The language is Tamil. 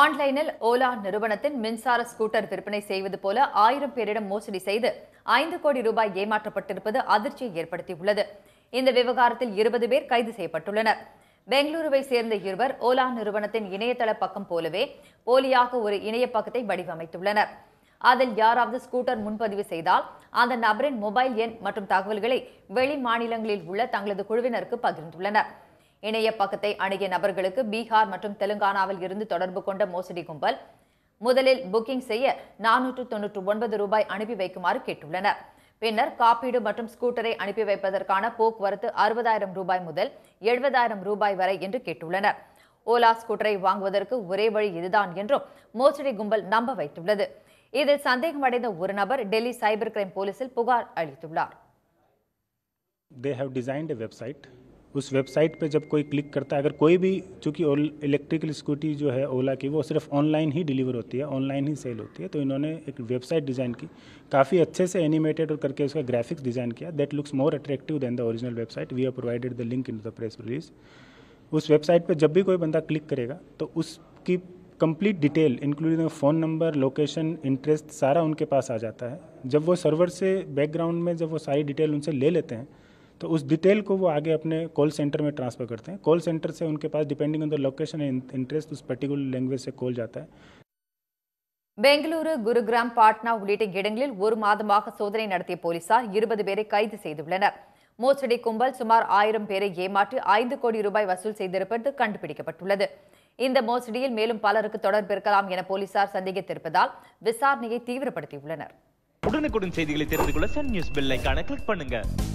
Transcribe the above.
ஆன்லைனில் ஓலா நிறுவனத்தின் மின்சார ஸ்கூட்டர் விற்பனை செய்வது போல ஆயிரம் பேரிடம் மோசடி செய்து ஐந்து கோடி ரூபாய் ஏமாற்றப்பட்டிருப்பது அதிர்ச்சியை ஏற்படுத்தியுள்ளது இந்த விவகாரத்தில் இருபது பேர் கைது செய்யப்பட்டுள்ளனர் பெங்களூருவை சேர்ந்த இருவர் ஓலா நிறுவனத்தின் இணையதள பக்கம் போலவே போலியாக ஒரு இணைய பக்கத்தை வடிவமைத்துள்ளனர் அதில் யாராவது ஸ்கூட்டர் முன்பதிவு செய்தால் அந்த நபரின் மொபைல் எண் மற்றும் தகவல்களை வெளி மாநிலங்களில் உள்ள தங்களது குழுவினருக்கு பகிர்ந்துள்ளனர் இணைய பக்கத்தை அணுகிய நபர்களுக்கு பீகார் மற்றும் தெலுங்கானாவில் இருந்து தொடர்பு கொண்ட மோசடி கும்பல் முதலில் புக்கிங் செய்ய நானூற்று தொன்னூற்று ஒன்பது ரூபாய் அனுப்பி வைக்குமாறு கேட்டுள்ளனர் பின்னர் காப்பீடு மற்றும் ஸ்கூட்டரை அனுப்பி வைப்பதற்கான போக்குவரத்து அறுபதாயிரம் ரூபாய் முதல் எழுபதாயிரம் ரூபாய் வரை என்று கேட்டுள்ளனர் ஓலா ஸ்கூட்டரை வாங்குவதற்கு ஒரே வழி இதுதான் என்றும் மோசடி கும்பல் நம்ப வைத்துள்ளது இதில் சந்தேகமடைந்த ஒரு நபர் டெல்லி சைபர் கிரைம் போலீசில் புகார் அளித்துள்ளார் They have designed a website उस वेबसाइट पे जब कोई क्लिक करता है अगर कोई भी चूँकि इलेक्ट्रिकल स्कूटी जो है ओला की वो सिर्फ ऑनलाइन ही डिलीवर होती है ऑनलाइन ही सेल होती है तो इन्होंने एक वेबसाइट डिज़ाइन की काफ़ी अच्छे से एनिमेटेड और करके उसका ग्राफिक्स डिज़ाइन किया that looks more attractive than the original website we are provided the link in the press release उस वेबसाइट पर जब भी कोई बंदा क्लिक करेगा तो उसकी complete detail including phone number location interest सारा उनके पास आ जाता है जब वो सर्वर से बैकग्राउंड में जब वो सारी डिटेल उनसे ले लेते हैं तो उस डिटेल को वो आगे अपने कॉल सेंटर में ट्रांसफ़र करते हैं कॉल सेंटर से उनके पास depending on the location and interest उस पर्टिकुलर लैंग्वेज से कॉल जाता है பெங்களூரு குருகிராம் பாட்னா உள்ளிட்ட இடங்களில் ஒரு மாதமாக சோதனை நடத்திய போலீசார் இருபது பேரை கைது செய்துள்ளனர் மோசடி கும்பல் சுமார் ஆயிரம் பேரை ஏமாற்றி ஐந்து கோடி ரூபாய் வசூல் செய்திருப்பது கண்டுபிடிக்கப்பட்டுள்ளது இந்த மோசடியில் மேலும் பலருக்கு தொடர்பு இருக்கலாம் என போலீசார் சந்தேகித்திருப்பதால் விசாரணையை தீவிரப்படுத்தியுள்ளனர் உடனுக்குடன் செய்திகளை தெரிந்து கொள்ள சன் நியூஸ் கிளிக் பண்ணுங்க